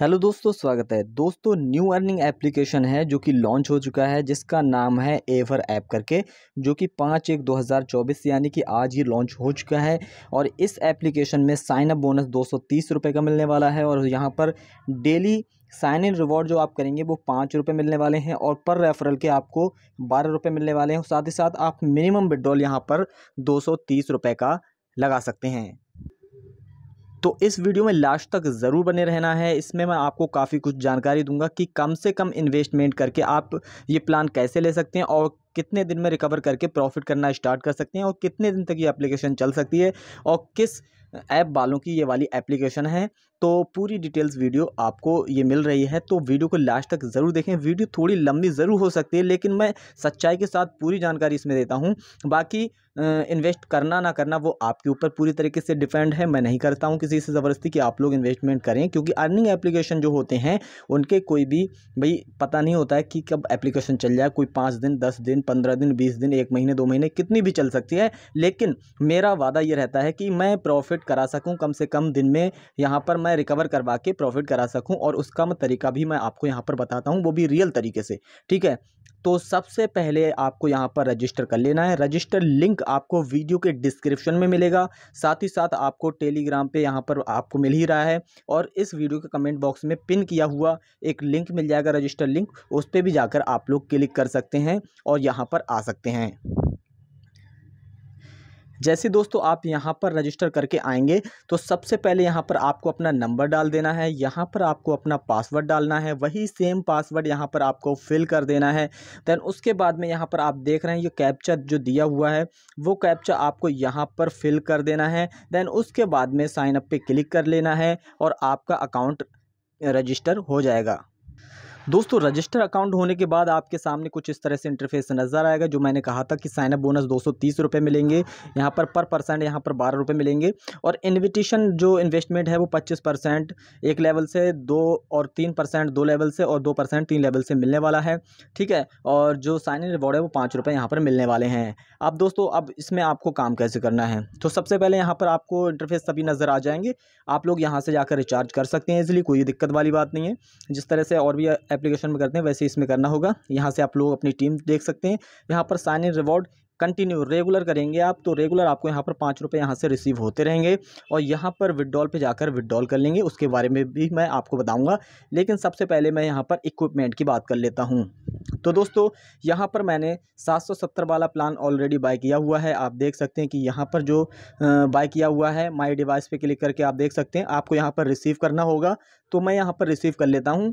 hello दोस्तों स्वागत है दोस्तों न्यू अर्निंग एप्लीकेशन है जो कि लॉन्च हो चुका है जिसका नाम है एवर ऐप करके जो कि पाँच एक 2024 यानी कि आज ही लॉन्च हो चुका है और इस एप्लीकेशन में साइन अप बोनस दो सौ का मिलने वाला है और यहाँ पर डेली साइन इन रिवॉर्ड जो आप करेंगे वो पाँच रुपये मिलने वाले हैं और पर रेफरल के आपको बारह रुपये मिलने वाले हैं साथ ही साथ आप मिनिमम विड्रॉल यहाँ पर दो सौ का लगा सकते हैं तो इस वीडियो में लास्ट तक ज़रूर बने रहना है इसमें मैं आपको काफ़ी कुछ जानकारी दूंगा कि कम से कम इन्वेस्टमेंट करके आप ये प्लान कैसे ले सकते हैं और कितने दिन में रिकवर करके प्रॉफिट करना स्टार्ट कर सकते हैं और कितने दिन तक ये एप्लीकेशन चल सकती है और किस ऐप वालों की ये वाली एप्लीकेशन है तो पूरी डिटेल्स वीडियो आपको ये मिल रही है तो वीडियो को लास्ट तक ज़रूर देखें वीडियो थोड़ी लंबी ज़रूर हो सकती है लेकिन मैं सच्चाई के साथ पूरी जानकारी इसमें देता हूँ बाकी इन्वेस्ट करना ना करना वो आपके ऊपर पूरी तरीके से डिपेंड है मैं नहीं करता हूँ किसी से ज़बरदस्ती कि आप लोग इन्वेस्टमेंट करें क्योंकि अर्निंग एप्लीकेशन जो होते हैं उनके कोई भी भाई पता नहीं होता है कि कब एप्लीकेशन चल जाए कोई पाँच दिन दस दिन पंद्रह दिन बीस दिन एक महीने दो महीने कितनी भी चल सकती है लेकिन मेरा वादा ये रहता है कि मैं प्रॉफिट करा सकूँ कम से कम दिन में यहाँ पर मैं रिकवर करवा के प्रॉफिट करा सकूँ और उसका मैं तरीका भी मैं आपको यहाँ पर बताता हूँ वो भी रियल तरीके से ठीक है तो सबसे पहले आपको यहाँ पर रजिस्टर कर लेना है रजिस्टर लिंक आपको वीडियो के डिस्क्रिप्शन में मिलेगा साथ ही साथ आपको टेलीग्राम पे यहाँ पर आपको मिल ही रहा है और इस वीडियो के कमेंट बॉक्स में पिन किया हुआ एक लिंक मिल जाएगा रजिस्टर लिंक उस पर भी जाकर आप लोग क्लिक कर सकते हैं और यहाँ पर आ सकते हैं जैसे दोस्तों आप यहाँ पर रजिस्टर करके आएंगे तो सबसे पहले यहाँ पर आपको अपना नंबर डाल देना है यहाँ पर आपको अपना पासवर्ड डालना है वही सेम पासवर्ड यहाँ पर आपको फिल कर देना है दैन उसके बाद में यहाँ पर आप देख रहे हैं ये कैप्चा जो दिया हुआ है वो कैप्चा आपको यहाँ पर फिल कर देना है दैन उसके बाद में साइनअप पर क्लिक कर लेना है और आपका अकाउंट रजिस्टर हो जाएगा दोस्तों रजिस्टर अकाउंट होने के बाद आपके सामने कुछ इस तरह से इंटरफेस नज़र आएगा जो मैंने कहा था कि साइनअप बोनस दो सौ मिलेंगे यहाँ पर पर परसेंट यहाँ पर बारह रुपये मिलेंगे और इन्विटेशन जो इन्वेस्टमेंट है वो पच्चीस परसेंट एक लेवल से दो और तीन परसेंट दो लेवल से और दो परसेंट तीन लेवल से मिलने वाला है ठीक है और जो साइन इन रिवॉर्ड है वो पाँच रुपये यहाँ पर मिलने वाले हैं अब दोस्तों अब इसमें आपको काम कैसे करना है तो सबसे पहले यहाँ पर आपको इंटरफेस सभी नज़र आ जाएंगे आप लोग यहाँ से जाकर रिचार्ज कर सकते हैं इसलिए कोई दिक्कत वाली बात नहीं है जिस तरह से और भी एप्लीकेशन में करते हैं वैसे इसमें करना होगा यहाँ से आप लोग अपनी टीम देख सकते हैं यहाँ पर sign in reward continue regular करेंगे आप तो रेगुलर आपको यहाँ पर पाँच रुपये यहाँ से रिसीव होते रहेंगे और यहाँ पर विड्रॉल पे जाकर विड्रॉल कर लेंगे उसके बारे में भी मैं आपको बताऊँगा लेकिन सबसे पहले मैं यहाँ पर इक्विपमेंट की बात कर लेता हूँ तो दोस्तों यहाँ पर मैंने 770 वाला प्लान ऑलरेडी बाय किया हुआ है आप देख सकते हैं कि यहाँ पर जो बाय किया हुआ है माय डिवाइस पे क्लिक करके आप देख सकते हैं आपको यहाँ पर रिसीव करना होगा तो मैं यहाँ पर रिसीव कर लेता हूँ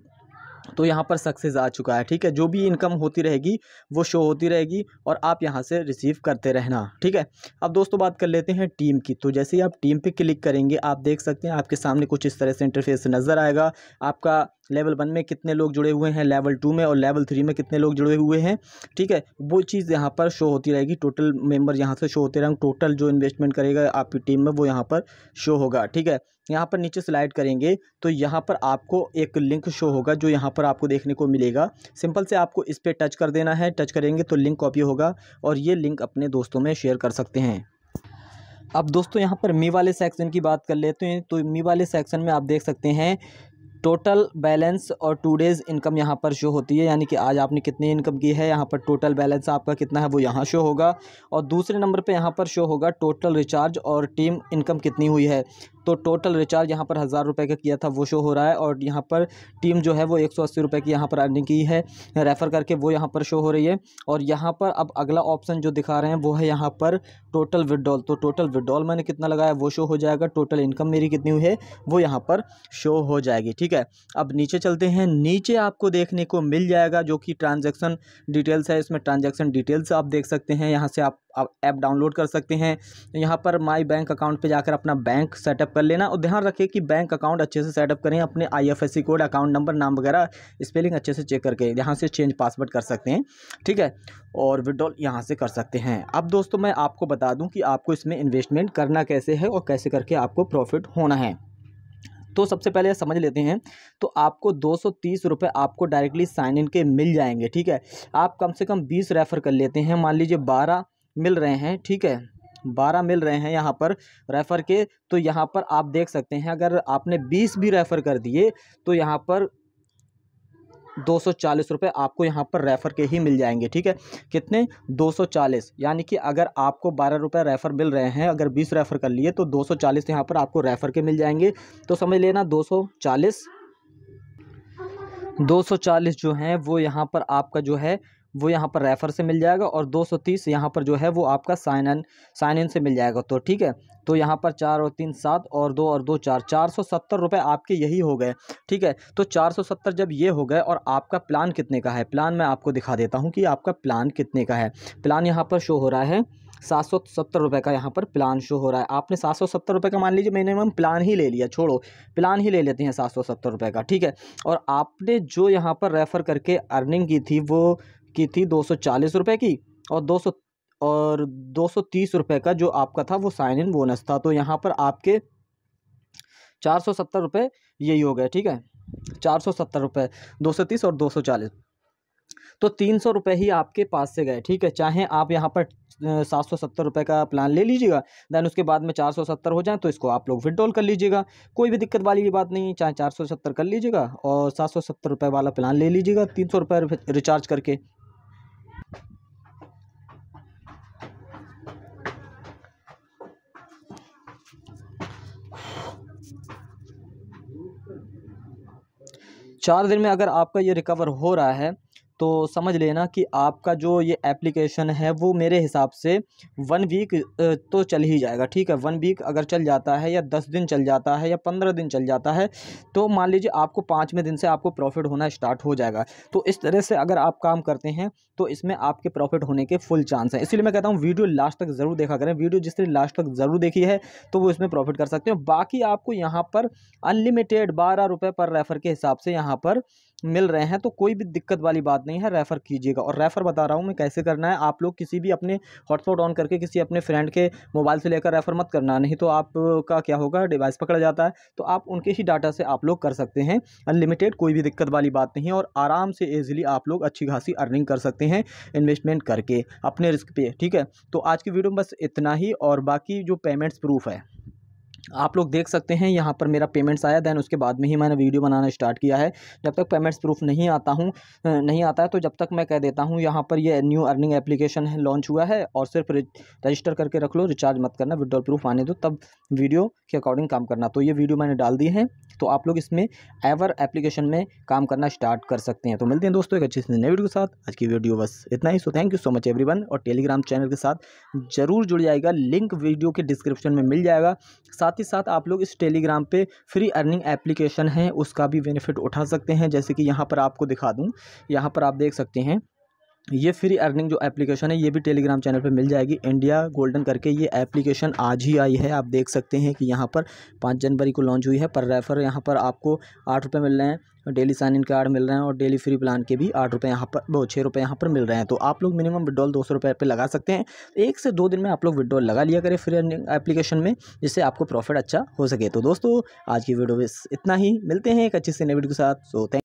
तो यहाँ पर सक्सेस आ चुका है ठीक है जो भी इनकम होती रहेगी वो शो होती रहेगी और आप यहाँ से रिसीव करते रहना ठीक है अब दोस्तों बात कर लेते हैं टीम की तो जैसे ही आप टीम पर क्लिक करेंगे आप देख सकते हैं आपके सामने कुछ इस तरह से इंटरफेस नज़र आएगा आपका लेवल वन में कितने लोग जुड़े हुए हैं लेवल टू में और लेवल थ्री में कितने लोग जुड़े हुए हैं ठीक है वो चीज़ यहाँ पर शो होती रहेगी टोटल मेंबर यहाँ से शो होते रहेंगे टोटल जो इन्वेस्टमेंट करेगा आपकी टीम में वो यहाँ पर शो होगा ठीक है यहाँ पर नीचे स्लाइड करेंगे तो यहाँ पर आपको एक लिंक शो होगा जो यहाँ पर आपको देखने को मिलेगा सिंपल से आपको इस पर टच कर देना है टच करेंगे तो लिंक कॉपी होगा और ये लिंक अपने दोस्तों में शेयर कर सकते हैं अब दोस्तों यहाँ पर मी वाले सेक्शन की बात कर लेते हैं तो मी वाले सेक्शन में आप देख सकते हैं टोटल बैलेंस और टू डेज़ इनकम यहाँ पर शो होती है यानी कि आज आपने कितनी इनकम की है यहाँ पर टोटल बैलेंस आपका कितना है वो यहाँ शो होगा और दूसरे नंबर पे यहाँ पर शो होगा टोटल रिचार्ज और टीम इनकम कितनी हुई है तो टोटल रिचार्ज यहाँ पर हज़ार रुपये का किया था वो शो हो रहा है और यहाँ पर टीम जो है वो एक सौ अस्सी रुपये की यहाँ पर अर्निंग की है रेफ़र करके वो यहाँ पर शो हो रही है और यहाँ पर अब अगला ऑप्शन जो दिखा रहे हैं वो है यहाँ पर टोटल विड्रॉल तो टोटल विड्रॉल मैंने कितना लगाया वो शो हो जाएगा टोटल इनकम मेरी कितनी हुई है वो यहाँ पर शो हो जाएगी ठीक है अब नीचे चलते हैं नीचे आपको देखने को मिल जाएगा जो कि ट्रांजेक्शन डिटेल्स है इसमें ट्रांजेक्शन डिटेल्स आप देख सकते हैं यहाँ से आप ऐप डाउनलोड कर सकते हैं यहाँ पर माई बैंक अकाउंट पर जाकर अपना बैंक सेटअप सेटअप कर लेना और ध्यान रखें कि बैंक अकाउंट अच्छे से सेटअप करें अपने आईएफएससी कोड अकाउंट नंबर नाम वगैरह स्पेलिंग अच्छे से चेक करके यहाँ से चेंज पासवर्ड कर सकते हैं ठीक है और विड्रॉल यहाँ से कर सकते हैं अब दोस्तों मैं आपको बता दूँ कि आपको इसमें इन्वेस्टमेंट करना कैसे है और कैसे करके आपको प्रॉफिट होना है तो सबसे पहले समझ लेते हैं तो आपको दो सौ आपको डायरेक्टली साइन इन के मिल जाएंगे ठीक है आप कम से कम बीस रेफ़र कर लेते हैं मान लीजिए बारह मिल रहे हैं ठीक है बारह मिल रहे हैं यहाँ पर रेफ़र के तो यहाँ पर आप देख सकते हैं अगर आपने बीस भी रेफ़र कर दिए तो यहाँ पर दो सौ चालीस रुपये आपको यहाँ पर रेफ़र के ही मिल जाएंगे ठीक है कितने दो सौ चालीस यानी कि अगर आपको बारह रुपये रेफ़र मिल रहे हैं अगर बीस रेफ़र कर लिए तो दो सौ चालीस यहाँ पर आपको रेफ़र के मिल जाएंगे तो समझ लेना दो सौ चालीस दो सौ चालीस जो हैं वो यहाँ पर आपका जो है वो यहाँ पर रेफ़र से मिल जाएगा और 230 यहाँ पर जो है वो आपका साइन इन साइन इन से मिल जाएगा तो ठीक है तो यहाँ पर चार और तीन सात और दो और दो चार चार सौ सत्तर रुपये आपके यही हो गए ठीक है तो चार सौ सत्तर जब ये हो गए और आपका प्लान कितने का है प्लान मैं आपको दिखा देता हूँ कि आपका प्लान कितने का है प्लान यहाँ पर शो हो रहा है सात सौ सत्तर रुपये का यहाँ पर प्लान शो हो रहा है आपने सात सौ सत्तर रुपये का मान लीजिए मिनिमम प्लान ही ले लिया छोड़ो प्लान ही ले लेते हैं सात सौ सत्तर रुपये का ठीक है और आपने जो यहाँ पर रेफ़र करके अर्निंग की थी वो की थी दो सौ चालीस रुपये की और दो सौ और दो सौ तीस रुपये का जो आपका था वो साइन इन बोनस था तो यहाँ पर आपके चार सौ सत्तर रुपये यही हो गए ठीक है चार सौ सत्तर रुपये दो सौ तीस और दो सौ चालीस तो तीन सौ रुपये ही आपके पास से गए ठीक है चाहे आप यहाँ पर सात सौ सत्तर रुपये का प्लान ले लीजिएगा दैन उसके बाद में चार सौ सत्तर हो जाए तो इसको आप लोग विड्रॉल कर लीजिएगा कोई भी दिक्कत वाली बात नहीं है चाहे चार सौ सत्तर कर लीजिएगा और सात सौ सत्तर रुपये वाला प्लान ले लीजिएगा तीन सौ रुपये रिचार्ज करके चार दिन में अगर आपका ये रिकवर हो रहा है तो समझ लेना कि आपका जो ये एप्लीकेशन है वो मेरे हिसाब से वन वीक तो चल ही जाएगा ठीक है वन वीक अगर चल जाता है या दस दिन चल जाता है या पंद्रह दिन चल जाता है तो मान लीजिए आपको पाँचवें दिन से आपको प्रॉफिट होना स्टार्ट हो जाएगा तो इस तरह से अगर आप काम करते हैं तो इसमें आपके प्रॉफिट होने के फुल चांस हैं इसलिए मैं कहता हूँ वीडियो लास्ट तक ज़रूर देखा करें वीडियो जिसने लास्ट तक ज़रूर देखी है तो वो इसमें प्रॉफिट कर सकते हैं बाकी आपको यहाँ पर अनलिमिटेड बारह रुपये पर रेफ़र के हिसाब से यहाँ पर मिल रहे हैं तो कोई भी दिक्कत वाली बात नहीं नहीं है रेफ़र कीजिएगा और रेफ़र बता रहा हूँ मैं कैसे करना है आप लोग किसी भी अपने हॉटस्पॉट ऑन करके किसी अपने फ्रेंड के मोबाइल से लेकर रेफ़र मत करना नहीं तो आपका क्या होगा डिवाइस पकड़ा जाता है तो आप उनके ही डाटा से आप लोग कर सकते हैं अनलिमिटेड कोई भी दिक्कत वाली बात नहीं और आराम से ईजिली आप लोग अच्छी खासी अर्निंग कर सकते हैं इन्वेस्टमेंट करके अपने रिस्क पे ठीक है तो आज की वीडियो में बस इतना ही और बाकी जो पेमेंट्स प्रूफ है आप लोग देख सकते हैं यहाँ पर मेरा पेमेंट्स आया दैन उसके बाद में ही मैंने वीडियो बनाना स्टार्ट किया है जब तक पेमेंट्स प्रूफ नहीं आता हूँ नहीं आता है तो जब तक मैं कह देता हूँ यहाँ पर ये न्यू अर्निंग एप्लीकेशन है लॉन्च हुआ है और सिर्फ रजिस्टर करके रख लो रिचार्ज मत करना विड्रॉल प्रूफ आने दो तब वीडियो के अकॉर्डिंग काम करना तो ये वीडियो मैंने डाल दी है तो आप लोग इसमें एवर एप्लीकेशन में काम करना स्टार्ट कर सकते हैं तो मिलते हैं दोस्तों एक अच्छी नई वीडियो के साथ आज की वीडियो बस इतना ही so thank you so much everyone और टेलीग्राम चैनल के साथ जरूर जुड़ जाएगा लिंक वीडियो के डिस्क्रिप्शन में मिल जाएगा साथ ही साथ आप लोग इस टेलीग्राम पे फ्री अर्निंग एप्लीकेशन है उसका भी बेनिफिट उठा सकते हैं जैसे कि यहाँ पर आपको दिखा दूँ यहाँ पर आप देख सकते हैं ये फ्री अर्निंग जो एप्लीकेशन है ये भी टेलीग्राम चैनल पे मिल जाएगी इंडिया गोल्डन करके ये एप्लीकेशन आज ही आई है आप देख सकते हैं कि यहाँ पर पाँच जनवरी को लॉन्च हुई है पर रेफ़र यहाँ पर आपको आठ रुपये मिल रहे हैं डेली साइन इन कार्ड मिल रहे हैं और डेली फ्री प्लान के भी आठ रुपये यहाँ पर वो छः रुपये यहाँ पर मिल रहे हैं तो आप लोग मिनिमम विड्रॉल दो सौ रुपये पर लगा सकते हैं एक से दो दिन में आप लोग विड्रॉल लगा लिया करें फ्री अर्निंग एप्लीकेशन में जिससे आपको प्रॉफिट अच्छा हो सके तो दोस्तों आज की वीडियो में इतना ही मिलते हैं एक अच्छी सी नई वीडियो के साथ सो थैंक